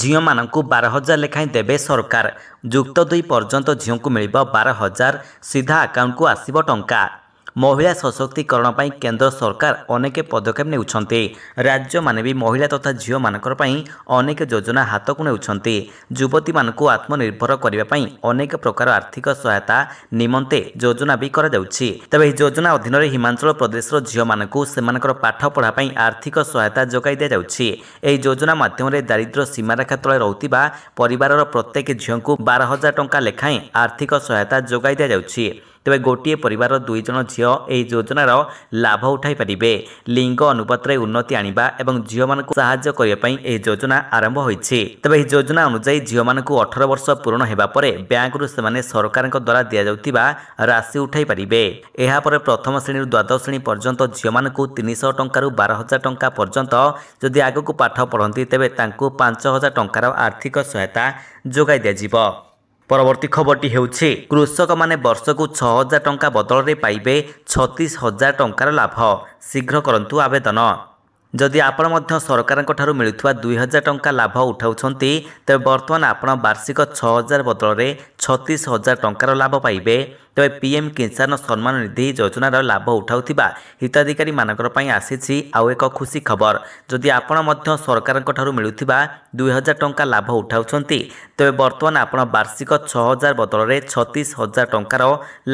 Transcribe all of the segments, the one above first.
ଝିଅମାନଙ୍କୁ ବାର ହଜାର ଲେଖାଏଁ ଦେବେ ସରକାର ଯୁକ୍ତ ଦୁଇ ପର୍ଯ୍ୟନ୍ତ ଝିଅଙ୍କୁ ମିଳିବ ବାର ହଜାର ସିଧା ଆକାଉଣ୍ଟକୁ ଆସିବ ଟଙ୍କା ମହିଳା ସଶକ୍ତିକରଣ ପାଇଁ କେନ୍ଦ୍ର ସରକାର ଅନେକ ପଦକ୍ଷେପ ନେଉଛନ୍ତି ରାଜ୍ୟମାନେ ବି ମହିଳା ତଥା ଝିଅମାନଙ୍କର ପାଇଁ ଅନେକ ଯୋଜନା ହାତକୁ ନେଉଛନ୍ତି ଯୁବତୀମାନଙ୍କୁ ଆତ୍ମନିର୍ଭର କରିବା ପାଇଁ ଅନେକ ପ୍ରକାର ଆର୍ଥିକ ସହାୟତା ନିମନ୍ତେ ଯୋଜନା ବି କରାଯାଉଛି ତେବେ ଏହି ଯୋଜନା ଅଧୀନରେ ହିମାଚଳ ପ୍ରଦେଶର ଝିଅମାନଙ୍କୁ ସେମାନଙ୍କର ପାଠପଢ଼ା ପାଇଁ ଆର୍ଥିକ ସହାୟତା ଯୋଗାଇ ଦିଆଯାଉଛି ଏହି ଯୋଜନା ମାଧ୍ୟମରେ ଦାରିଦ୍ର୍ୟ ସୀମାରେଖା ତଳେ ରହୁଥିବା ପରିବାରର ପ୍ରତ୍ୟେକ ଝିଅଙ୍କୁ ବାର ହଜାର ଟଙ୍କା ଲେଖାଏଁ ଆର୍ଥିକ ସହାୟତା ଯୋଗାଇ ଦିଆଯାଉଛି ତେବେ ଗୋଟିଏ ପରିବାରର ଦୁଇ ଜଣ ଝିଅ ଏହି ଯୋଜନାର ଲାଭ ଉଠାଇ ପାରିବେ ଲିଙ୍ଗ ଅନୁପାତରେ ଉନ୍ନତି ଆଣିବା ଏବଂ ଝିଅମାନଙ୍କୁ ସାହାଯ୍ୟ କରିବା ପାଇଁ ଏହି ଯୋଜନା ଆରମ୍ଭ ହୋଇଛି ତେବେ ଏହି ଯୋଜନା ଅନୁଯାୟୀ ଝିଅମାନଙ୍କୁ ଅଠର ବର୍ଷ ପୂରଣ ହେବା ପରେ ବ୍ୟାଙ୍କରୁ ସେମାନେ ସରକାରଙ୍କ ଦ୍ୱାରା ଦିଆଯାଉଥିବା ରାଶି ଉଠାଇ ପାରିବେ ଏହାପରେ ପ୍ରଥମ ଶ୍ରେଣୀରୁ ଦ୍ୱାଦଶ ଶ୍ରେଣୀ ପର୍ଯ୍ୟନ୍ତ ଝିଅମାନଙ୍କୁ ତିନିଶହ ଟଙ୍କାରୁ ବାର ହଜାର ଟଙ୍କା ପର୍ଯ୍ୟନ୍ତ ଯଦି ଆଗକୁ ପାଠ ପଢ଼ନ୍ତି ତେବେ ତାଙ୍କୁ ପାଞ୍ଚ ହଜାର ଟଙ୍କାର ଆର୍ଥିକ ସହାୟତା ଯୋଗାଇ ଦିଆଯିବ ପରବର୍ତ୍ତୀ ଖବରଟି ହେଉଛି କୃଷକମାନେ ବର୍ଷକୁ ଛଅ ହଜାର ଟଙ୍କା ବଦଳରେ ପାଇବେ ଛତିଶ ହଜାର ଟଙ୍କାର ଲାଭ ଶୀଘ୍ର କରନ୍ତୁ ଆବେଦନ ଯଦି ଆପଣ ମଧ୍ୟ ସରକାରଙ୍କଠାରୁ ମିଳୁଥିବା ଦୁଇ ହଜାର ଟଙ୍କା ଲାଭ ଉଠାଉଛନ୍ତି ତେବେ ବର୍ତ୍ତମାନ ଆପଣ ବାର୍ଷିକ ଛଅ ହଜାର ବଦଳରେ ଛତିଶ ହଜାର ଟଙ୍କାର ଲାଭ ପାଇବେ ତେବେ ପିଏମ୍ କିଷାନ ସମ୍ମାନ ନିଧି ଯୋଜନାର ଲାଭ ଉଠାଉଥିବା ହିତାଧିକାରୀମାନଙ୍କର ପାଇଁ ଆସିଛି ଆଉ ଏକ ଖୁସି ଖବର ଯଦି ଆପଣ ମଧ୍ୟ ସରକାରଙ୍କଠାରୁ ମିଳୁଥିବା ଦୁଇ ହଜାର ଟଙ୍କା ଲାଭ ଉଠାଉଛନ୍ତି ତେବେ ବର୍ତ୍ତମାନ ଆପଣ ବାର୍ଷିକ ଛଅ ହଜାର ବଦଳରେ ଛତିଶ ହଜାର ଟଙ୍କାର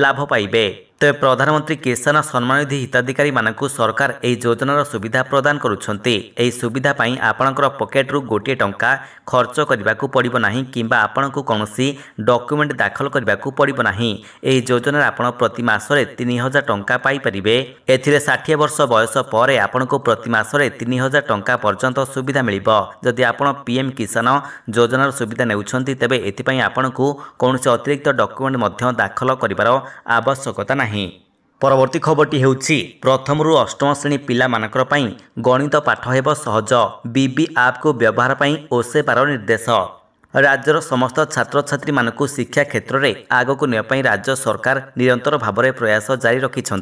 ଲାଭ ପାଇବେ ତେବେ ପ୍ରଧାନମନ୍ତ୍ରୀ କିଷାନ ସମ୍ମାନନିଧି ହିତାଧିକାରୀମାନଙ୍କୁ ସରକାର ଏହି ଯୋଜନାର ସୁବିଧା ପ୍ରଦାନ କରୁଛନ୍ତି ଏହି ସୁବିଧା ପାଇଁ ଆପଣଙ୍କର ପକେଟରୁ ଗୋଟିଏ ଟଙ୍କା ଖର୍ଚ୍ଚ କରିବାକୁ ପଡ଼ିବ ନାହିଁ କିମ୍ବା ଆପଣଙ୍କୁ କୌଣସି ଡକ୍ୟୁମେଣ୍ଟ ଦାଖଲ କରିବାକୁ ପଡ଼ିବ ନାହିଁ ଏହି ଯୋଜନାରେ ଆପଣ ପ୍ରତି ମାସରେ ତିନି ହଜାର ଟଙ୍କା ପାଇପାରିବେ ଏଥିରେ ଷାଠିଏ ବର୍ଷ ବୟସ ପରେ ଆପଣଙ୍କୁ ପ୍ରତି ମାସରେ ତିନି ହଜାର ଟଙ୍କା ପର୍ଯ୍ୟନ୍ତ ସୁବିଧା ମିଳିବ ଯଦି ଆପଣ ପିଏମ୍ କିଷାନ ଯୋଜନାର ସୁବିଧା ନେଉଛନ୍ତି ତେବେ ଏଥିପାଇଁ ଆପଣଙ୍କୁ କୌଣସି ଅତିରିକ୍ତ ଡକ୍ୟୁମେଣ୍ଟ ମଧ୍ୟ ଦାଖଲ କରିବାର ଆବଶ୍ୟକତା ନାହିଁ परवर्ती वर्ती खबरटी प्रथम रु अष्टम श्रेणी पिला पनि गणित पाठ आप को व्यवहार आपु ओसे ओसेपार निर्देश राज्य समस्त छात्र छ शिक्षा क्षेत्र क्षेत्रले को नै राज्य सरकार निरन्तर भावर प्रयास जारी रखिचा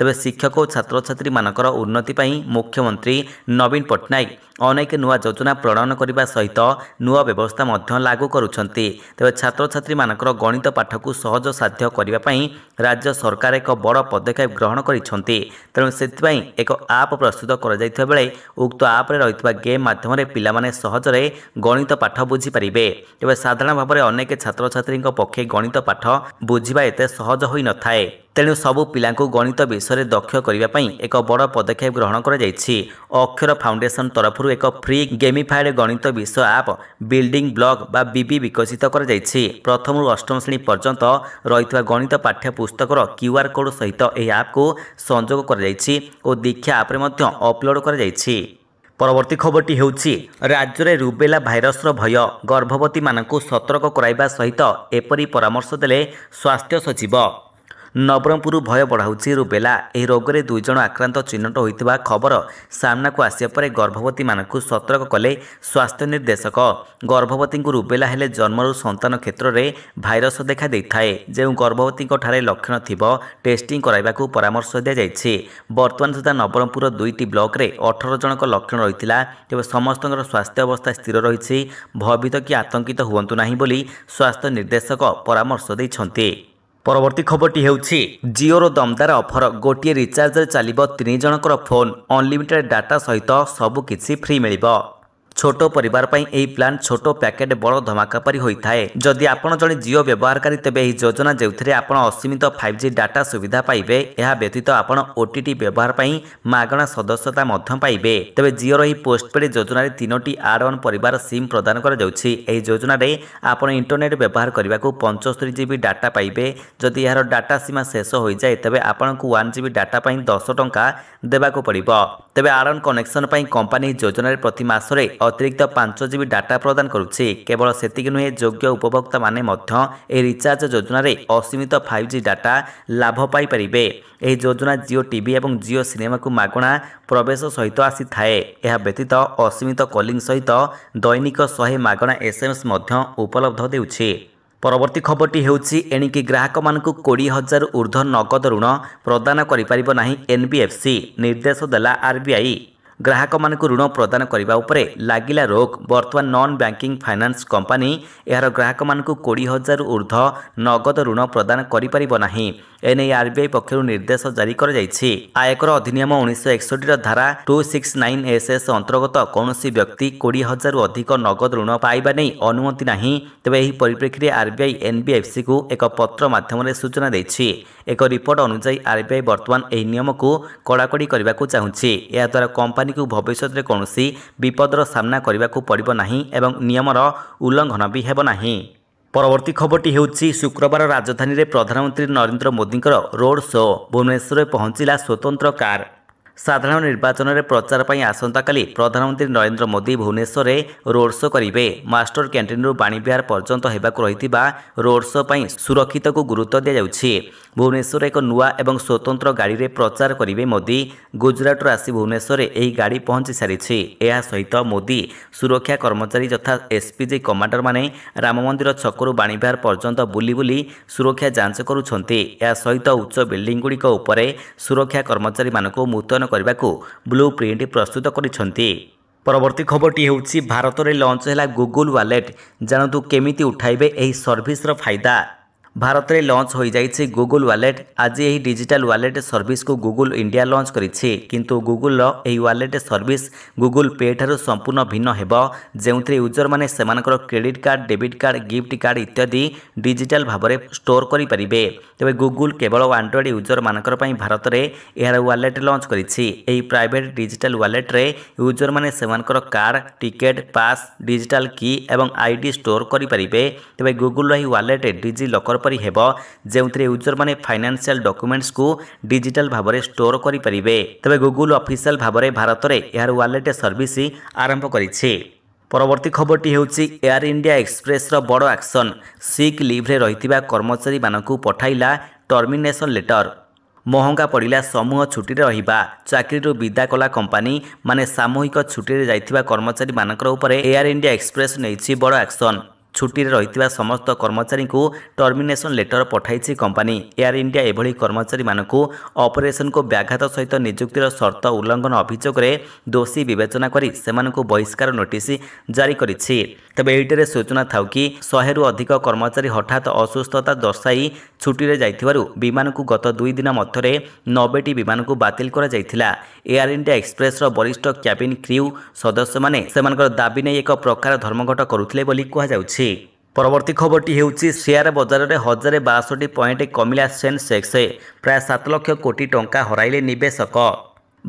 तब शिक्षक छात्र छ उन्नतिपय मुख्यमंत्री नवीन पट्टनायक ଅନେକ ନୂଆ ଯୋଜନା ପ୍ରଣୟନ କରିବା ସହିତ ନୂଆ ବ୍ୟବସ୍ଥା ମଧ୍ୟ ଲାଗୁ କରୁଛନ୍ତି ତେବେ ଛାତ୍ରଛାତ୍ରୀମାନଙ୍କର ଗଣିତ ପାଠକୁ ସହଜ ସାଧ୍ୟ କରିବା ପାଇଁ ରାଜ୍ୟ ସରକାର ଏକ ବଡ଼ ପଦକ୍ଷେପ ଗ୍ରହଣ କରିଛନ୍ତି ତେଣୁ ସେଥିପାଇଁ ଏକ ଆପ୍ ପ୍ରସ୍ତୁତ କରାଯାଇଥିବା ବେଳେ ଉକ୍ତ ଆପ୍ରେ ରହିଥିବା ଗେମ୍ ମାଧ୍ୟମରେ ପିଲାମାନେ ସହଜରେ ଗଣିତ ପାଠ ବୁଝିପାରିବେ ତେବେ ସାଧାରଣ ଭାବରେ ଅନେକ ଛାତ୍ରଛାତ୍ରୀଙ୍କ ପକ୍ଷେ ଗଣିତ ପାଠ ବୁଝିବା ଏତେ ସହଜ ହୋଇନଥାଏ ତେଣୁ ସବୁ ପିଲାଙ୍କୁ ଗଣିତ ବିଷୟରେ ଦକ୍ଷ କରିବା ପାଇଁ ଏକ ବଡ଼ ପଦକ୍ଷେପ ଗ୍ରହଣ କରାଯାଇଛି ଅକ୍ଷର ଫାଉଣ୍ଡେସନ୍ ତରଫରୁ ଏକ ଫ୍ରି ଗେମିଫାଏଡ଼୍ ଗଣିତ ବିଷୟ ଆପ୍ ବିଲ୍ଡିଂ ବ୍ଲକ୍ ବା ବିବି ବିକଶିତ କରାଯାଇଛି ପ୍ରଥମରୁ ଅଷ୍ଟମ ଶ୍ରେଣୀ ପର୍ଯ୍ୟନ୍ତ ରହିଥିବା ଗଣିତ ପାଠ୍ୟ ପୁସ୍ତକର କ୍ୟୁ ଆର୍ କୋଡ଼୍ ସହିତ ଏହି ଆପ୍କୁ ସଂଯୋଗ କରାଯାଇଛି ଓ ଦୀକ୍ଷା ଆପ୍ରେ ମଧ୍ୟ ଅପ୍ଲୋଡ଼୍ କରାଯାଇଛି ପରବର୍ତ୍ତୀ ଖବରଟି ହେଉଛି ରାଜ୍ୟରେ ରୁବେଲା ଭାଇରସ୍ର ଭୟ ଗର୍ଭବତୀମାନଙ୍କୁ ସତର୍କ କରାଇବା ସହିତ ଏପରି ପରାମର୍ଶ ଦେଲେ ସ୍ୱାସ୍ଥ୍ୟ ସଚିବ ନବରଙ୍ଗପୁର ଭୟ ବଢ଼ାଉଛି ରୁବେଲା ଏହି ରୋଗରେ ଦୁଇଜଣ ଆକ୍ରାନ୍ତ ଚିହ୍ନଟ ହୋଇଥିବା ଖବର ସାମ୍ନାକୁ ଆସିବା ପରେ ଗର୍ଭବତୀମାନଙ୍କୁ ସତର୍କ କଲେ ସ୍ୱାସ୍ଥ୍ୟ ନିର୍ଦ୍ଦେଶକ ଗର୍ଭବତୀଙ୍କୁ ରୁବେଲା ହେଲେ ଜନ୍ମରୁ ସନ୍ତାନ କ୍ଷେତ୍ରରେ ଭାଇରସ ଦେଖାଦେଇଥାଏ ଯେଉଁ ଗର୍ଭବତୀଙ୍କଠାରେ ଲକ୍ଷଣ ଥିବ ଟେଷ୍ଟିଂ କରାଇବାକୁ ପରାମର୍ଶ ଦିଆଯାଇଛି ବର୍ତ୍ତମାନ ସୁଦ୍ଧା ନବରଙ୍ଗପୁରର ଦୁଇଟି ବ୍ଲକରେ ଅଠର ଜଣଙ୍କ ଲକ୍ଷଣ ରହିଥିଲା ତେବେ ସମସ୍ତଙ୍କର ସ୍ୱାସ୍ଥ୍ୟ ଅବସ୍ଥା ସ୍ଥିର ରହିଛି ଭୟଭୀତ କି ଆତଙ୍କିତ ହୁଅନ୍ତୁ ନାହିଁ ବୋଲି ସ୍ୱାସ୍ଥ୍ୟ ନିର୍ଦ୍ଦେଶକ ପରାମର୍ଶ ଦେଇଛନ୍ତି ପରବର୍ତ୍ତୀ ଖବରଟି ହେଉଛି ଜିଓର ଦମଦାର ଅଫର ଗୋଟିଏ ରିଚାର୍ଜରେ ଚାଲିବ ତିନି ଜଣଙ୍କର ଫୋନ୍ ଅନ୍ଲିମିଟେଡ୍ ଡାଟା ସହିତ ସବୁକିଛି ଫ୍ରି ମିଳିବ ছোট পরিবার পাই এই প্ল্যান ছোট প্যাকেট বড় ধমাকা পরি হয়ে যদি আপনার জন জিও ব্যবহারকারী তবে এই যোজনা যে আপনার অসীমিত ফাইভ জি ডাটা সুবিধা পাইবে এ ব্যতীত আপনার ওটিটি ব্যবহার পাই মাগণা সদস্যতা পাইবে তবে জিওর এই পোস্টপেড যোজনার তিনোটি আড অন পরিবার সিম প্রদান করা যাচ্ছে এই যোজনার আপনার ইন্টরনেট ব্যবহার করা পঞ্চস্তরি জিবি ডাটা পাইবে যদি এর ডাটা সীমা শেষ হয়ে যায় তবে আপনার ওয়ান জিবি ডাটা পাই দশ টঙ্কা দেওয়া পড়ব তবে আড অন কনেকশন পাই কোম্পানি যোজনার প্রতি মাসরে ଅତିରିକ୍ତ ପାଞ୍ଚ ଜିବି ଡାଟା ପ୍ରଦାନ କରୁଛି କେବଳ ସେତିକି ନୁହେଁ ଯୋଗ୍ୟ ଉପଭୋକ୍ତାମାନେ ମଧ୍ୟ ଏହି ରିଚାର୍ଜ ଯୋଜନାରେ ଅସୀମିତ ଫାଇଭ୍ ଜି ଡାଟା ଲାଭ ପାଇପାରିବେ ଏହି ଯୋଜନା ଜିଓ ଟିଭି ଏବଂ ଜିଓ ସିନେମାକୁ ମାଗଣା ପ୍ରବେଶ ସହିତ ଆସିଥାଏ ଏହା ବ୍ୟତୀତ ଅସୀମିତ କଲିଂ ସହିତ ଦୈନିକ ଶହେ ମାଗଣା ଏସ୍ଏମ୍ଏସ୍ ମଧ୍ୟ ଉପଲବ୍ଧ ଦେଉଛି ପରବର୍ତ୍ତୀ ଖବରଟି ହେଉଛି ଏଣିକି ଗ୍ରାହକମାନଙ୍କୁ କୋଡ଼ିଏ ହଜାରରୁ ଉର୍ଦ୍ଧ୍ୱ ନଗଦ ଋଣ ପ୍ରଦାନ କରିପାରିବ ନାହିଁ ଏନ୍ବିଏଫ୍ସି ନିର୍ଦ୍ଦେଶ ଦେଲା ଆର୍ବିଆଇ ଗ୍ରାହକମାନଙ୍କୁ ଋଣ ପ୍ରଦାନ କରିବା ଉପରେ ଲାଗିଲା ରୋକ୍ ବର୍ତ୍ତମାନ ନନ୍ ବ୍ୟାଙ୍କିଂ ଫାଇନାନ୍ସ କମ୍ପାନୀ ଏହାର ଗ୍ରାହକମାନଙ୍କୁ କୋଡ଼ିଏ ହଜାରରୁ ଉର୍ଦ୍ଧ୍ୱ ନଗଦ ଋଣ ପ୍ରଦାନ କରିପାରିବ ନାହିଁ ଏନେଇ ଆର୍ବିଆଇ ପକ୍ଷରୁ ନିର୍ଦ୍ଦେଶ ଜାରି କରାଯାଇଛି ଆୟକର ଅଧିନିୟମ ଉଣେଇଶହ ଏକଷଠିର ଧାରା two six nine S S ଅନ୍ତର୍ଗତ କୌଣସି ବ୍ୟକ୍ତି କୋଡ଼ିଏ ହଜାରରୁ ଅଧିକ ନଗଦ ଋଣ ପାଇବା ନେଇ ଅନୁମତି ନାହିଁ ତେବେ ଏହି ପରିପ୍ରେକ୍ଷୀରେ ଆର୍ବିଆଇ ଏନ୍ବିଏଫ୍ସିକୁ ଏକ ପତ୍ର ମାଧ୍ୟମରେ ସୂଚନା ଦେଇଛି ଏକ ରିପୋର୍ଟ ଅନୁଯାୟୀ ଆର୍ବିଆଇ ବର୍ତ୍ତମାନ ଏହି ନିୟମକୁ କଡ଼ାକଡ଼ି କରିବାକୁ ଚାହୁଁଛି ଏହାଦ୍ୱାରା କମ୍ପାନୀକୁ ଭବିଷ୍ୟତରେ କୌଣସି ବିପଦର ସାମ୍ନା କରିବାକୁ ପଡ଼ିବ ନାହିଁ ଏବଂ ନିୟମର ଉଲ୍ଲଙ୍ଘନ ବି ହେବ ନାହିଁ पवर्ती खबरटी शुक्रबार रे प्रधानमन्त्री नरेन्द्र मोदीको रोड सो भुवनेसर पहचला स्वतन्त्र कार ସାଧାରଣ ନିର୍ବାଚନରେ ପ୍ରଚାର ପାଇଁ ଆସନ୍ତାକାଲି ପ୍ରଧାନମନ୍ତ୍ରୀ ନରେନ୍ଦ୍ର ମୋଦି ଭୁବନେଶ୍ୱରରେ ରୋଡ୍ ଶୋ କରିବେ ମାଷ୍ଟର କ୍ୟାଣ୍ଟିନ୍ରୁ ବାଣୀବିହାର ପର୍ଯ୍ୟନ୍ତ ହେବାକୁ ରହିଥିବା ରୋଡ୍ ଶୋ ପାଇଁ ସୁରକ୍ଷିତକୁ ଗୁରୁତ୍ୱ ଦିଆଯାଉଛି ଭୁବନେଶ୍ୱରରେ ଏକ ନୂଆ ଏବଂ ସ୍ୱତନ୍ତ୍ର ଗାଡ଼ିରେ ପ୍ରଚାର କରିବେ ମୋଦି ଗୁଜରାଟରୁ ଆସି ଭୁବନେଶ୍ୱରରେ ଏହି ଗାଡ଼ି ପହଞ୍ଚି ସାରିଛି ଏହା ସହିତ ମୋଦି ସୁରକ୍ଷା କର୍ମଚାରୀ ଯଥା ଏସ୍ପିଜି କମାଣ୍ଡରମାନେ ରାମ ମନ୍ଦିର ଛକରୁ ବାଣୀବିହାର ପର୍ଯ୍ୟନ୍ତ ବୁଲି ବୁଲି ସୁରକ୍ଷା ଯାଞ୍ଚ କରୁଛନ୍ତି ଏହା ସହିତ ଉଚ୍ଚ ବିଲ୍ଡିଂଗୁଡ଼ିକ ଉପରେ ସୁରକ୍ଷା କର୍ମଚାରୀମାନଙ୍କୁ ମୁତୟନ କରିବାକୁ ବ୍ଲୁ ପ୍ରିଣ୍ଟ ପ୍ରସ୍ତୁତ କରିଛନ୍ତି ପରବର୍ତ୍ତୀ ଖବରଟି ହେଉଛି ଭାରତରେ ଲଞ୍ଚ ହେଲା ଗୁଗୁଲ ୱାଲେଟ୍ ଜାଣନ୍ତୁ କେମିତି ଉଠାଇବେ ଏହି ସର୍ଭିସର ଫାଇଦା ଭାରତରେ ଲଞ୍ଚ ହୋଇଯାଇଛି ଗୁଗୁଲ ୱାଲେଟ୍ ଆଜି ଏହି ଡିଜିଟାଲ ୱାଲେଟ୍ ସର୍ଭିସକୁ ଗୁଗୁଲ ଇଣ୍ଡିଆ ଲଞ୍ଚ କରିଛି କିନ୍ତୁ ଗୁଗୁଲର ଏହି ୱାଲେଟ୍ ସର୍ଭିସ ଗୁଗୁଲ ପେଠାରୁ ସମ୍ପୂର୍ଣ୍ଣ ଭିନ୍ନ ହେବ ଯେଉଁଥିରେ ୟୁଜରମାନେ ସେମାନଙ୍କର credit card debit card gift card ଇତ୍ୟାଦି ଡିଜିଟାଲ ଭାବରେ ଷ୍ଟୋର କରିପାରିବେ ତେବେ ଗୁଗୁଲ କେବଳ ଆଣ୍ଡ୍ରଏଡ୍ ୟୁଜରମାନଙ୍କର ପାଇଁ ଭାରତରେ ଏହାର ୱାଲେଟ୍ ଲଞ୍ଚ କରିଛି ଏହି ପ୍ରାଇଭେଟ୍ ଡିଜିଟାଲ ୱାଲେଟ୍ରେ ୟୁଜରମାନେ ସେମାନଙ୍କର କାର୍ଡ଼ ଟିକେଟ୍ ପାସ୍ ଡିଜିଟାଲ କି ଏବଂ ଆଇଡି ଷ୍ଟୋର କରିପାରିବେ ତେବେ ଗୁଗୁଲର ଏହି ୱାଲେଟ୍ ଡିଜି ଲକର ପରି ହେବ ଯେଉଁଥିରେ ୟୁଜରମାନେ ଫାଇନାନ୍ସିଆଲ ଡକ୍ୟୁମେଣ୍ଟସ୍କୁ ଡିଜିଟାଲ ଭାବରେ ଷ୍ଟୋର କରିପାରିବେ ତେବେ ଗୁଗୁଲ ଅଫିସିଆଲ ଭାବରେ ଭାରତରେ ଏହାର ୱାଲେଟ୍ ସର୍ଭିସ ଆରମ୍ଭ କରିଛି ପରବର୍ତ୍ତୀ ଖବରଟି ହେଉଛି ଏୟାର ଇଣ୍ଡିଆ ଏକ୍ସପ୍ରେସ୍ର ବଡ଼ ଆକ୍ସନ୍ ସିକ୍ ଲିଭ୍ରେ ରହିଥିବା କର୍ମଚାରୀମାନଙ୍କୁ ପଠାଇଲା ଟର୍ମିନେସନ୍ ଲେଟର ମହଙ୍ଗା ପଡ଼ିଲା ସମୂହ ଛୁଟିରେ ରହିବା ଚାକିରିରୁ ବିଦା କଲା କମ୍ପାନୀ ମାନେ ସାମୂହିକ ଛୁଟିରେ ଯାଇଥିବା କର୍ମଚାରୀମାନଙ୍କର ଉପରେ ଏୟାର ଇଣ୍ଡିଆ ଏକ୍ସପ୍ରେସ୍ ନେଇଛି ବଡ଼ ଆକ୍ସନ୍ ଛୁଟିରେ ରହିଥିବା ସମସ୍ତ କର୍ମଚାରୀଙ୍କୁ ଟର୍ମିନେସନ ଲେଟର ପଠାଇଛି କମ୍ପାନୀ ଏୟାର ଇଣ୍ଡିଆ ଏଭଳି କର୍ମଚାରୀମାନଙ୍କୁ ଅପରେସନକୁ ବ୍ୟାଘାତ ସହିତ ନିଯୁକ୍ତିର ସର୍ତ୍ତ ଉଲ୍ଲଙ୍ଘନ ଅଭିଯୋଗରେ ଦୋଷୀ ବିବେଚନା କରି ସେମାନଙ୍କୁ ବହିଷ୍କାର ନୋଟିସ୍ ଜାରି କରିଛି ତେବେ ଏଇଟିରେ ସୂଚନା ଥାଉ କି ଶହେରୁ ଅଧିକ କର୍ମଚାରୀ ହଠାତ୍ ଅସୁସ୍ଥତା ଦର୍ଶାଇ ଛୁଟିରେ ଯାଇଥିବାରୁ ବିମାନକୁ ଗତ ଦୁଇ ଦିନ ମଧ୍ୟରେ ନବେଟି ବିମାନକୁ ବାତିଲ କରାଯାଇଥିଲା ଏୟାର ଇଣ୍ଡିଆ ଏକ୍ସପ୍ରେସ୍ର ବରିଷ୍ଠ କ୍ୟାବିନ୍ କ୍ରିଉ ସଦସ୍ୟମାନେ ସେମାନଙ୍କର ଦାବି ନେଇ ଏକ ପ୍ରକାର ଧର୍ମଘଟ କରୁଥିଲେ ବୋଲି କୁହାଯାଉଛି ଦେଇଛି ପରବର୍ତ୍ତୀ ଖବରଟି ହେଉଛି ସେୟାର ବଜାରରେ ହଜାର ବାଷଠି ପଏଣ୍ଟ କମିଲା ସେନ୍ସେକ୍ସ ପ୍ରାୟ ସାତ ଲକ୍ଷ କୋଟି ଟଙ୍କା ହରାଇଲେ ନିବେଶକ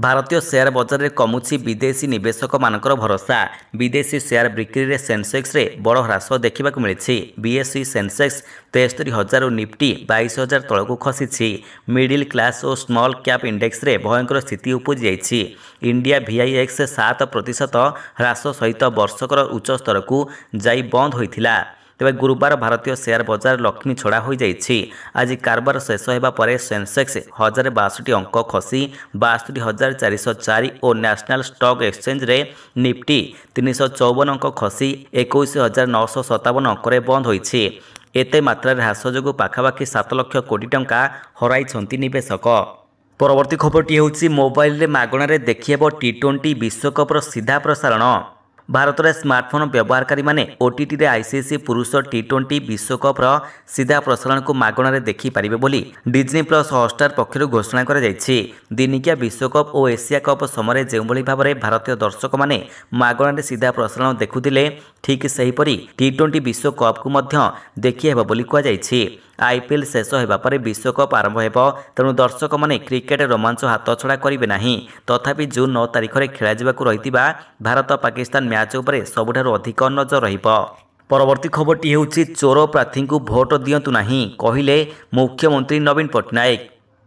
ଭାରତୀୟ ସେୟାର ବଜାରରେ କମୁଛି ବିଦେଶୀ ନିବେଶକମାନଙ୍କର ଭରସା ବିଦେଶୀ ସେୟାର ବିକ୍ରିରେ ସେନ୍ସେକ୍ସରେ ବଡ଼ ହ୍ରାସ ଦେଖିବାକୁ ମିଳିଛି ବିଏସ୍ସି ସେନ୍ସେକ୍ସ ତେସ୍ତରୀ ହଜାରରୁ ନିଫ୍ଟି ବାଇଶ ହଜାର ତଳକୁ ଖସିଛି ମିଡିଲ୍ କ୍ଲାସ୍ ଓ ସ୍ମଲ୍ କ୍ୟାପ୍ ଇଣ୍ଡେକ୍ସରେ ଭୟଙ୍କର ସ୍ଥିତି ଉପୁଜିଯାଇଛି ଇଣ୍ଡିଆ ଭିଆଇଏକ୍ସ ସାତ ପ୍ରତିଶତ ହ୍ରାସ ସହିତ ବର୍ଷକର ଉଚ୍ଚସ୍ତରକୁ ଯାଇ ବନ୍ଦ ହୋଇଥିଲା ତେବେ ଗୁରୁବାର ଭାରତୀୟ ସେୟାର ବଜାର ଲକ୍ଷ୍ମୀ ଛଡ଼ା ହୋଇଯାଇଛି ଆଜି କାରବାର ଶେଷ ହେବା ପରେ ସେନ୍ସେକ୍ସ ହଜାର ବାଷଠି ଅଙ୍କ ଖସି ବାସ୍ତରି ହଜାର ଚାରିଶହ ଚାରି ଓ ନ୍ୟାସନାଲ୍ ଷ୍ଟକ୍ ଏକ୍ସଚେଞ୍ଜରେ ନିଫ୍ଟି ତିନିଶହ ଚଉବନ ଅଙ୍କ ଖସି ଏକୋଇଶ ହଜାର ନଅଶହ ସତାବନ ଅଙ୍କରେ ବନ୍ଦ ହୋଇଛି ଏତେ ମାତ୍ରାରେ ହ୍ରାସ ଯୋଗୁଁ ପାଖାପାଖି ସାତ ଲକ୍ଷ କୋଟି ଟଙ୍କା ହରାଇଛନ୍ତି ନିବେଶକ ପରବର୍ତ୍ତୀ ଖବରଟି ହେଉଛି ମୋବାଇଲରେ ମାଗଣାରେ ଦେଖିହେବ ଟି ଟ୍ୱେଣ୍ଟି ବିଶ୍ୱକପ୍ର ସିଧା ପ୍ରସାରଣ ଭାରତର ସ୍ମାର୍ଟଫୋନ୍ ବ୍ୟବହାରକାରୀମାନେ ଓଟିଟିରେ ଆଇସିସି ପୁରୁଷ ଟି ଟ୍ୱେଣ୍ଟି ବିଶ୍ୱକପ୍ର ସିଧା ପ୍ରସାରଣକୁ ମାଗଣାରେ ଦେଖିପାରିବେ ବୋଲି ଡିଜ୍ନି ପ୍ଲସ୍ ହଟ୍ଷ୍ଟାର ପକ୍ଷରୁ ଘୋଷଣା କରାଯାଇଛି ଦିନିକିଆ ବିଶ୍ୱକପ୍ ଓ ଏସିଆ କପ୍ ସମୟରେ ଯେଉଁଭଳି ଭାବରେ ଭାରତୀୟ ଦର୍ଶକମାନେ ମାଗଣାରେ ସିଧା ପ୍ରସାରଣ ଦେଖୁଥିଲେ ଠିକ୍ ସେହିପରି ଟି ଟ୍ୱେଣ୍ଟି ବିଶ୍ୱକପ୍କୁ ମଧ୍ୟ ଦେଖିହେବ ବୋଲି କୁହାଯାଇଛି ଆଇପିଏଲ୍ ଶେଷ ହେବା ପରେ ବିଶ୍ୱକପ୍ ଆରମ୍ଭ ହେବ ତେଣୁ ଦର୍ଶକମାନେ କ୍ରିକେଟ୍ ରୋମାଞ୍ଚ ହାତଛଡ଼ା କରିବେ ନାହିଁ ତଥାପି ଜୁନ୍ ନଅ ତାରିଖରେ ଖେଳାଯିବାକୁ ରହିଥିବା ଭାରତ ପାକିସ୍ତାନ ମ୍ୟାଚ୍ ଉପରେ ସବୁଠାରୁ ଅଧିକ ନଜର ରହିବ ପରବର୍ତ୍ତୀ ଖବରଟି ହେଉଛି ଚୋର ପ୍ରାର୍ଥୀଙ୍କୁ ଭୋଟ ଦିଅନ୍ତୁ ନାହିଁ କହିଲେ ମୁଖ୍ୟମନ୍ତ୍ରୀ ନବୀନ ପଟ୍ଟନାୟକ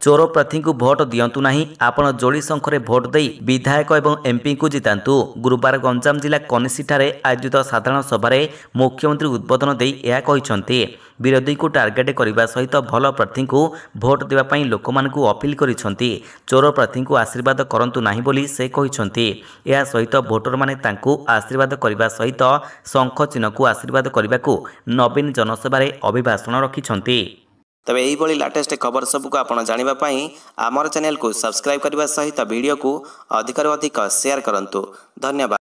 ଚୋର ପ୍ରାର୍ଥୀଙ୍କୁ ଭୋଟ ଦିଅନ୍ତୁ ନାହିଁ ଆପଣ ଯୋଡ଼ି ଶଙ୍ଖରେ ଭୋଟ ଦେଇ ବିଧାୟକ ଏବଂ ଏମ୍ପିଙ୍କୁ ଜିତାନ୍ତୁ ଗୁରୁବାର ଗଞ୍ଜାମ ଜିଲ୍ଲା କନିସିଠାରେ ଆୟୋଜିତ ସାଧାରଣ ସଭାରେ ମୁଖ୍ୟମନ୍ତ୍ରୀ ଉଦ୍ବୋଧନ ଦେଇ ଏହା କହିଛନ୍ତି ବିରୋଧୀଙ୍କୁ ଟାର୍ଗେଟ୍ କରିବା ସହିତ ଭଲ ପ୍ରାର୍ଥୀଙ୍କୁ ଭୋଟ ଦେବା ପାଇଁ ଲୋକମାନଙ୍କୁ ଅପିଲ୍ କରିଛନ୍ତି ଚୋର ପ୍ରାର୍ଥୀଙ୍କୁ ଆଶୀର୍ବାଦ କରନ୍ତୁ ନାହିଁ ବୋଲି ସେ କହିଛନ୍ତି ଏହା ସହିତ ଭୋଟରମାନେ ତାଙ୍କୁ ଆଶୀର୍ବାଦ କରିବା ସହିତ ଶଙ୍ଖ ଚିହ୍ନକୁ ଆଶୀର୍ବାଦ କରିବାକୁ ନବୀନ ଜନସଭାରେ ଅଭିଭାଷଣ ରଖିଛନ୍ତି तबे तेब लाटेस्ट खबर सबको आप जानापी आमर चेल को सब्सक्राइब करने सहित भिडियो को अधिक रू अधिक सेयार करूँ धन्यवाद